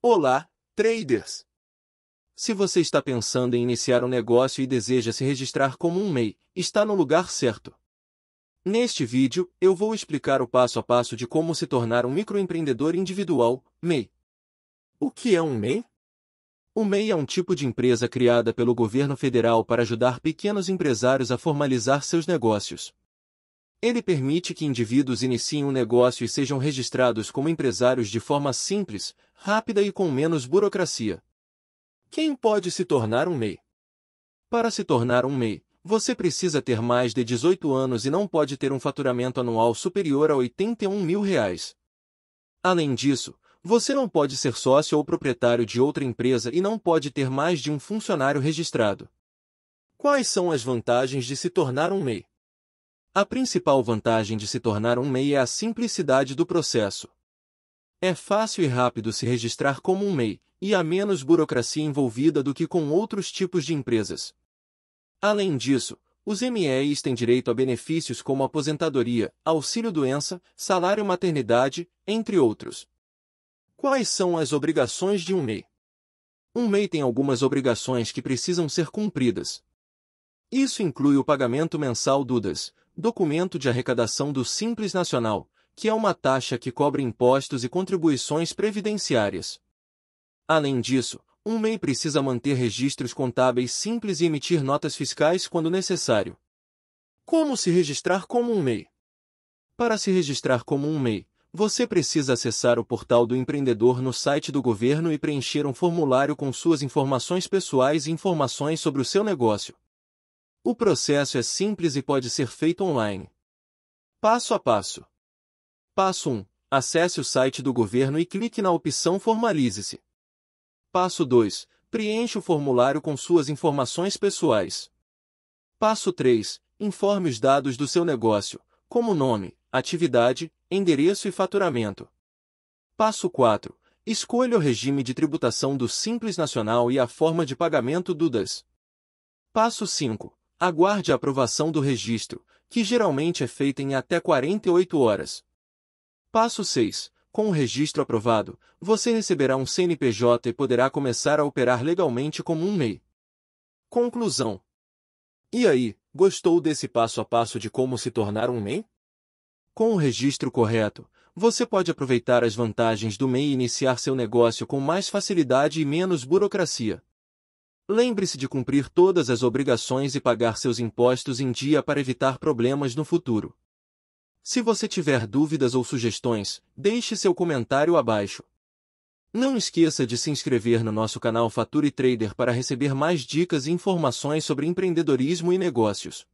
Olá, traders! Se você está pensando em iniciar um negócio e deseja se registrar como um MEI, está no lugar certo. Neste vídeo, eu vou explicar o passo a passo de como se tornar um microempreendedor individual, MEI. O que é um MEI? O MEI é um tipo de empresa criada pelo governo federal para ajudar pequenos empresários a formalizar seus negócios. Ele permite que indivíduos iniciem um negócio e sejam registrados como empresários de forma simples, rápida e com menos burocracia. Quem pode se tornar um MEI? Para se tornar um MEI, você precisa ter mais de 18 anos e não pode ter um faturamento anual superior a R$ 81 mil. Reais. Além disso, você não pode ser sócio ou proprietário de outra empresa e não pode ter mais de um funcionário registrado. Quais são as vantagens de se tornar um MEI? A principal vantagem de se tornar um MEI é a simplicidade do processo. É fácil e rápido se registrar como um MEI, e há menos burocracia envolvida do que com outros tipos de empresas. Além disso, os MEIs têm direito a benefícios como aposentadoria, auxílio-doença, salário-maternidade, entre outros. Quais são as obrigações de um MEI? Um MEI tem algumas obrigações que precisam ser cumpridas. Isso inclui o pagamento mensal do DAS, Documento de Arrecadação do Simples Nacional, que é uma taxa que cobre impostos e contribuições previdenciárias. Além disso, um MEI precisa manter registros contábeis simples e emitir notas fiscais quando necessário. Como se registrar como um MEI? Para se registrar como um MEI, você precisa acessar o portal do empreendedor no site do governo e preencher um formulário com suas informações pessoais e informações sobre o seu negócio. O processo é simples e pode ser feito online. Passo a passo. Passo 1. Acesse o site do governo e clique na opção Formalize-se. Passo 2. Preencha o formulário com suas informações pessoais. Passo 3. Informe os dados do seu negócio, como nome, atividade, endereço e faturamento. Passo 4. Escolha o regime de tributação do Simples Nacional e a forma de pagamento do DAS. Passo 5. Aguarde a aprovação do registro, que geralmente é feita em até 48 horas. Passo 6. Com o registro aprovado, você receberá um CNPJ e poderá começar a operar legalmente como um MEI. Conclusão. E aí, gostou desse passo a passo de como se tornar um MEI? Com o registro correto, você pode aproveitar as vantagens do MEI e iniciar seu negócio com mais facilidade e menos burocracia. Lembre-se de cumprir todas as obrigações e pagar seus impostos em dia para evitar problemas no futuro. Se você tiver dúvidas ou sugestões, deixe seu comentário abaixo. Não esqueça de se inscrever no nosso canal Fature Trader para receber mais dicas e informações sobre empreendedorismo e negócios.